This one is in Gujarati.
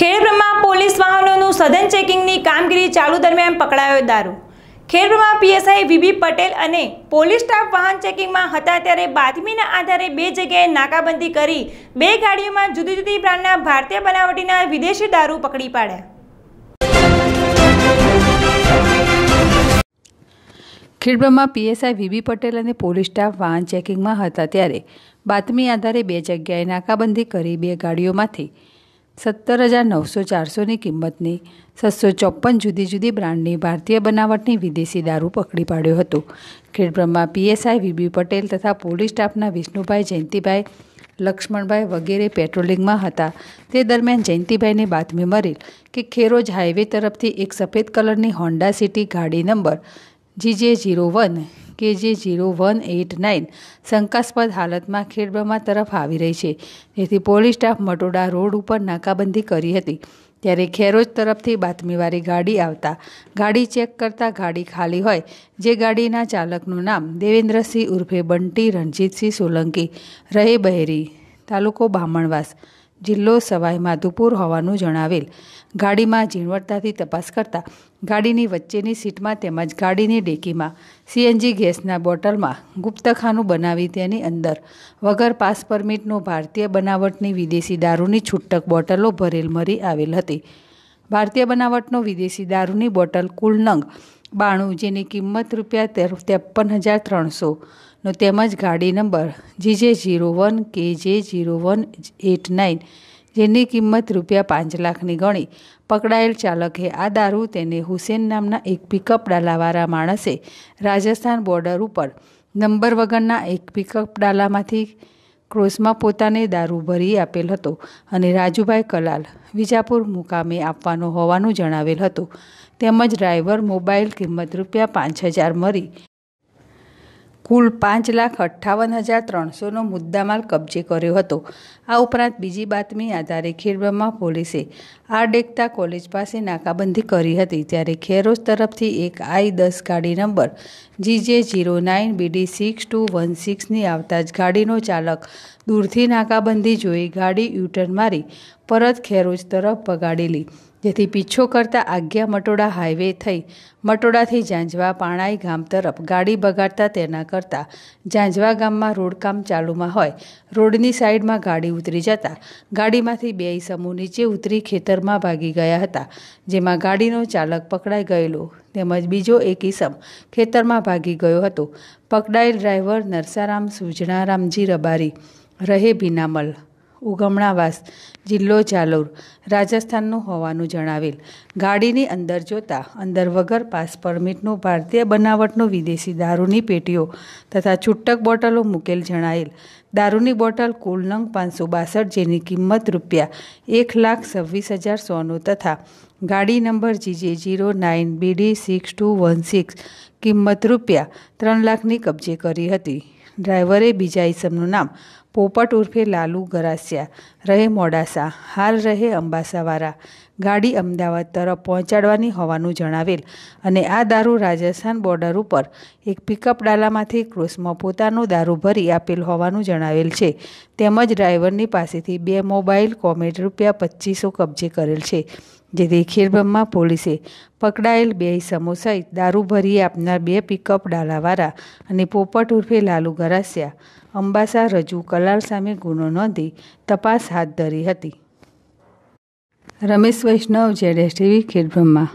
ખેડબ્રહ્મા પોલીસ વાહનોનું સઘન ચેકિંગની કામગીરી ચાલુ દરમિયાન પકડાયો દારૂ ખેડબ્રહ્મા પીએસઆઈ વીબી પટેલ અને પોલીસ સ્ટાફ વાહન ચેકિંગમાં હતા ત્યારે બાતમીના આધારે બે જગ્યાએ નાકાબંધી કરી બે ગાડીઓમાં જુદી જુદી બ્રાન્ડના ભારતીય બનાવટીના વિદેશી દારૂ પકડી પાડ્યા ખેડબ્રહ્મા પીએસઆઈ વીબી પટેલ અને પોલીસ સ્ટાફ વાહન ચેકિંગમાં હતા ત્યારે બાતમી આધારે બે જગ્યાએ નાકાબંધી કરી બે ગાડીઓમાંથી સત્તર હજાર નવસો ચારસોની કિંમતની છસો ચોપન જુદી જુદી બ્રાન્ડની ભારતીય બનાવટની વિદેશી દારૂ પકડી પાડ્યો હતો ખેડબ્રહ્મમાં પીએસઆઈ વીબી પટેલ તથા પોલીસ સ્ટાફના વિષ્ણુભાઈ જયંતિભાઈ લક્ષ્મણભાઈ વગેરે પેટ્રોલિંગમાં હતા તે દરમિયાન જયંતિભાઈને બાતમી મળેલ કે ખેરોજ હાઈવે તરફથી એક સફેદ કલરની હોન્ડા સિટી ગાડી નંબર GJ zero one K J zero one eight nine શંકાસ્પદ હાલતમાં ખેડબ્રહ્મા તરફ આવી રહી છે તેથી પોલીસ સ્ટાફ મટોડા રોડ ઉપર નાકાબંધી કરી હતી ત્યારે ખેરોજ તરફથી બાતમીવાળી ગાડી આવતા ગાડી ચેક કરતાં ગાડી ખાલી હોય જે ગાડીના ચાલકનું નામ દેવેન્દ્રસિંહ ઉર્ફે બંટી રણજીતસિંહ સોલંકી રહે બહેરી તાલુકો બામણવાસ જિલ્લો સવાઈ માધુપુર હોવાનું જણાવેલ ગાડીમાં ઝીણવટતાથી તપાસ કરતાં ગાડીની વચ્ચેની સીટમાં તેમજ ગાડીની ડેકીમાં સીએનજી ગેસના બોટલમાં ગુપ્તખાનું બનાવી તેની અંદર વગર પાસ પરમિટનો ભારતીય બનાવટની વિદેશી દારૂની છૂટક બોટલો ભરેલ મરી આવેલ હતી ભારતીય બનાવટનો વિદેશી દારૂની બોટલ કુલ નંગ બાણું જેની કિંમત રૂપિયા ત્રેપન હજાર ત્રણસો નો તેમજ ગાડી નંબર જીજે જીરો વન કે જે ઝીરો વન એટ નાઇન જેની કિંમત રૂપિયા પાંચ લાખની ગણી પકડાયેલ ચાલકે આ દારૂ તેને હુસેન નામના એક પિકઅપ ડાલાવાળા માણસે રાજસ્થાન બોર્ડર ઉપર નંબર વગરના એક પિકઅપ ડાલામાંથી ક્રોસમાં પોતાને દારૂ ભરી આપેલ હતો અને રાજુભાઈ કલાલ વિજાપુર મુકામે આપવાનો હોવાનું જણાવેલ હતું તેમજ ડ્રાઈવર મોબાઈલ કિંમત રૂપિયા પાંચ હજાર મળી કુલ પાંચ લાખ અઠ્ઠાવન હજાર ત્રણસોનો મુદ્દામાલ કબજે કર્યો હતો આ ઉપરાંત બીજી બાતમી આધારે ખેડબ્રહ્મા પોલીસે આરડેકતા કોલેજ પાસે નાકાબંધી કરી હતી ત્યારે ખેરોજ તરફથી એક આઈ દસ ગાડી નંબર GJ zero nine BD six two one સિક્સની આવતા જ ગાડીનો ચાલક દૂરથી નાકાબંધી જોઈ ગાડી યુટર્ન મારી પરત ખેરોજ તરફ ભગાડેલી જેથી પીછો કરતા આજ્ઞા મટોડા હાઈવે થઈ મટોડાથી ઝાંઝવા પાણાઈ ગામ તરફ ગાડી બગાડતા તેના કરતાં ઝાંઝવા ગામમાં રોડકામ ચાલુમાં હોય રોડની સાઈડમાં ગાડી ઉતરી જતા ગાડીમાંથી બે સમૂહ નીચે ઉતરી ખેતરમાં ભાગી ગયા હતા જેમાં ગાડીનો ચાલક પકડાઈ ગયેલો તેમજ બીજો એક ઈસમ ખેતરમાં ભાગી ગયો હતો પકડાયેલ ડ્રાઈવર નરસારામ સુજણારામજી રબારી રહે ભીનામલ ઉગમણાવાસ જિલ્લો જાલોર રાજસ્થાનનું હોવાનું જણાવેલ ગાડીની અંદર જોતા અંદર વગર પાસ પરમિટનું ભારતીય બનાવટનો વિદેશી દારૂની પેટીઓ તથા છૂટક બોટલો મૂકેલ જણાયેલ દારૂની બોટલ કુલ નંગ પાંચસો બાસઠ જેની કિંમત રૂપિયા એક લાખ છવ્વીસ હજાર સોનું તથા ગાડી નંબર GJ zero nine BD six two one six કિંમત રૂપિયા ત્રણ લાખની કબજે કરી હતી ડ્રાઈવરે બીજા ઇસમનું નામ પોપટ ઉર્ફે લાલુ ગરાસિયા રહે મોડાસા હાલ રહે અંબાસાવાળા ગાડી અમદાવાદ તરફ પહોંચાડવાની હોવાનું જણાવેલ અને આ દારૂ રાજસ્થાન બોર્ડર ઉપર એક પિકઅપ ડાલામાંથી ક્રુઝમાં પોતાનું દારૂ ભરી આપેલ હોવાનું જણાવેલ છે તેમજ ડ્રાઈવરની પાસેથી બે મોબાઈલ કોમેટ રૂપિયા પચીસો કબજે કરેલ છે જેથી ખેરબ્રહ્મા પોલીસે પકડાયેલ બે સમૂહ સહિત દારૂ ભરી આપનાર બે પિકઅપ ડાલાવાળા અને પોપટ ઉર્ફે લાલુ ગરાસિયા અંબાસા રજૂ કલાલ સામે ગુનો નોંધી તપાસ હાથ ધરી હતી Ramesh Vaishnav Z S TV Khedbrahma